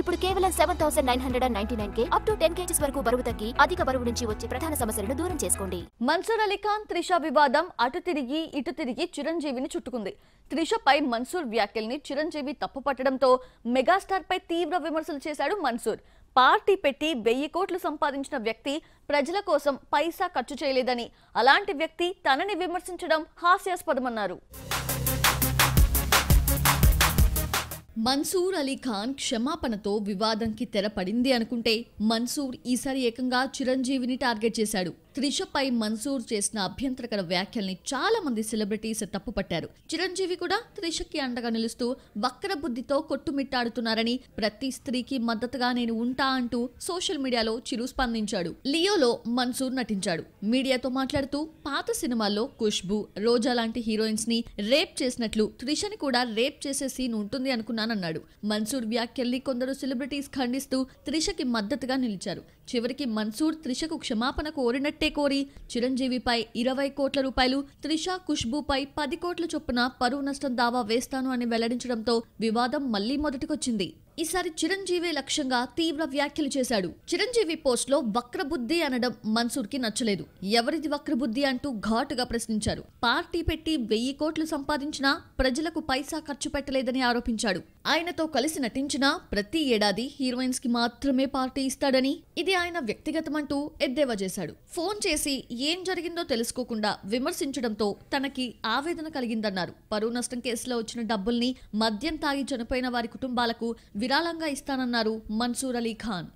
ఇప్పుడు కేవలం seven thousand nine hundred ninety nine కే అప్ టు టెన్ కేజీస్ వరకు బరువు తగ్గి అధిక బరువు నుంచి వచ్చే ప్రధాన సమస్యలను దూరం చేసుకోండి మన్సూర్ అలీఖాన్ త్రిష వివాదం అటు తిరిగి ఇటు తిరిగి చిరంజీవిని చుట్టుకుంది త్రిషపై మన్సూర్ వ్యాఖ్యల్ని చిరంజీవి తప్పుపట్టడంతో మెగాస్టార్ పై తీవ్ర విమర్శలు చేశాడు మన్సూర్ పార్టీ పెట్టి వెయ్యి కోట్లు సంపాదించిన వ్యక్తి ప్రజల కోసం పైసా ఖర్చు చేయలేదని అలాంటి వ్యక్తి తనని విమర్శించడం హాస్యాస్పదమన్నారు మన్సూర్ అలీ ఖాన్ క్షమాపణతో వివాదంకి తెరపడింది అనుకుంటే మన్సూర్ ఈసారి ఏకంగా చిరంజీవిని టార్గెట్ చేశాడు త్రిషపై మన్సూర్ చేసిన అభ్యంతరకర వ్యాఖ్యల్ని చాలా మంది సెలబ్రిటీస్ తప్పుపట్టారు చిరంజీవి కూడా త్రిషకి అండగా నిలుస్తూ వక్ర బుద్ధితో కొట్టుమిట్టాడుతున్నారని ప్రతి స్త్రీకి మద్దతుగా నేను ఉంటా అంటూ సోషల్ మీడియాలో చిరు స్పందించాడు లియోలో మన్సూర్ నటించాడు మీడియాతో మాట్లాడుతూ పాత సినిమాల్లో ఖుష్బు రోజా లాంటి హీరోయిన్స్ ని రేప్ చేసినట్లు త్రిషని కూడా రేప్ చేసే సీన్ ఉంటుంది అనుకున్నానన్నాడు మన్సూర్ వ్యాఖ్యల్ని కొందరు సెలబ్రిటీస్ ఖండిస్తూ త్రిషకి మద్దతుగా నిలిచారు చివరికి మన్సూర్ త్రిషకు క్షమాపణ కోరినట్టే అంతే కోరి చిరంజీవిపై ఇరవై కోట్ల రూపాయలు త్రిష ఖుష్బుపై పది కోట్ల చొప్పున పరువు నష్టం దావా వేస్తాను అని వెల్లడించడంతో వివాదం మళ్లీ మొదటికొచ్చింది ఈసారి చిరంజీవి లక్ష్యంగా తీవ్ర వ్యాఖ్యలు చేశాడు చిరంజీవి పోస్ట్ లో వక్రబుద్ధి అనడం మన్సూర్ కి నచ్చలేదు ఎవరిది వక్రబుద్ధి అంటూ ఘాటుగా ప్రశ్నించారు పార్టీ పెట్టి వెయ్యి కోట్లు సంపాదించినా ప్రజలకు పైసా ఖర్చు పెట్టలేదని ఆరోపించాడు ఆయనతో కలిసి నటించిన ప్రతి ఏడాది హీరోయిన్స్ కి మాత్రమే పార్టీ ఇస్తాడని ఇది ఆయన వ్యక్తిగతమంటూ ఎద్దేవా చేశాడు ఫోన్ చేసి ఏం జరిగిందో తెలుసుకోకుండా విమర్శించడంతో తనకి ఆవేదన కలిగిందన్నారు పరువు నష్టం కేసులో వచ్చిన డబ్బుల్ని మద్యం తాగి చనిపోయిన వారి కుటుంబాలకు విరాళంగా ఇస్తానన్నారు మన్సూర్ అలీ ఖాన్